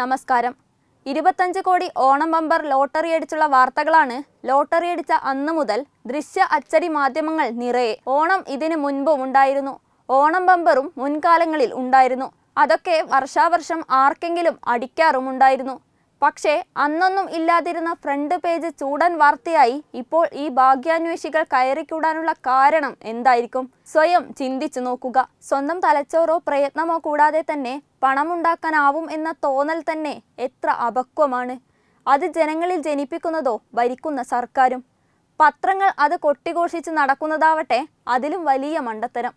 നമസ്കാരം ഇരുപത്തഞ്ച് കോടി ഓണം ബമ്പർ ലോട്ടറി അടിച്ചുള്ള വാർത്തകളാണ് ലോട്ടറി അടിച്ച അന്ന് മുതൽ ദൃശ്യ അച്ചടി മാധ്യമങ്ങൾ നിറയെ ഓണം ഇതിനു മുൻപും ഉണ്ടായിരുന്നു ഓണം ബമ്പറും മുൻകാലങ്ങളിൽ ഉണ്ടായിരുന്നു അതൊക്കെ വർഷാവർഷം ആർക്കെങ്കിലും അടിക്കാറുമുണ്ടായിരുന്നു പക്ഷേ അന്നൊന്നും ഇല്ലാതിരുന്ന ഫ്രണ്ട് പേജ് ചൂടൻ വാർത്തയായി ഇപ്പോൾ ഈ ഭാഗ്യാന്വേഷികൾ കയറിക്കൂടാനുള്ള കാരണം എന്തായിരിക്കും സ്വയം ചിന്തിച്ചു നോക്കുക സ്വന്തം തലച്ചോറോ പ്രയത്നമോ കൂടാതെ തന്നെ പണമുണ്ടാക്കാനാവും എന്ന തോന്നൽ തന്നെ എത്ര അപക്വമാണ് അത് ജനങ്ങളിൽ ജനിപ്പിക്കുന്നതോ ഭരിക്കുന്ന സർക്കാരും പത്രങ്ങൾ അത് കൊട്ടിഘോഷിച്ച് നടക്കുന്നതാവട്ടെ അതിലും വലിയ മണ്ടത്തരം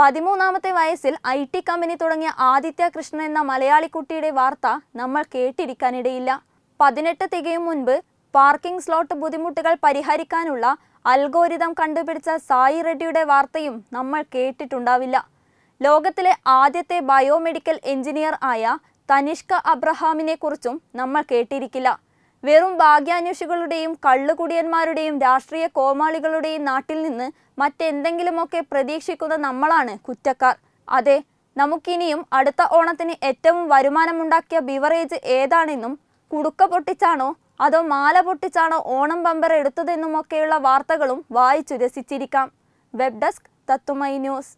പതിമൂന്നാമത്തെ വയസ്സിൽ ഐ ടി കമ്പനി തുടങ്ങിയ ആദിത്യ കൃഷ്ണൻ എന്ന മലയാളി കുട്ടിയുടെ വാർത്ത നമ്മൾ കേട്ടിരിക്കാനിടയില്ല പതിനെട്ട് തികയും മുൻപ് പാർക്കിംഗ് സ്ലോട്ട് ബുദ്ധിമുട്ടുകൾ പരിഹരിക്കാനുള്ള അൽഗോരിതം കണ്ടുപിടിച്ച സായി റെഡ്ഡിയുടെ വാർത്തയും നമ്മൾ കേട്ടിട്ടുണ്ടാവില്ല ലോകത്തിലെ ആദ്യത്തെ ബയോമെഡിക്കൽ എഞ്ചിനീയർ ആയ തനിഷ്ക അബ്രഹാമിനെ കുറിച്ചും നമ്മൾ കേട്ടിരിക്കില്ല വെറും ഭാഗ്യാന്വേഷികളുടെയും കള്ളുകുടിയന്മാരുടെയും രാഷ്ട്രീയ കോമാളികളുടെയും നാട്ടിൽ നിന്ന് മറ്റെന്തെങ്കിലുമൊക്കെ പ്രതീക്ഷിക്കുന്ന നമ്മളാണ് കുറ്റക്കാർ അതെ നമുക്കിനിയും അടുത്ത ഓണത്തിന് ഏറ്റവും വരുമാനമുണ്ടാക്കിയ ബിവറേജ് ഏതാണെന്നും കുടുക്ക പൊട്ടിച്ചാണോ അതോ മാല പൊട്ടിച്ചാണോ ഓണം ബമ്പർ എടുത്തതെന്നുമൊക്കെയുള്ള വാർത്തകളും വായിച്ചു രസിച്ചിരിക്കാം വെബ് ഡെസ്ക് തത്തുമൈ ന്യൂസ്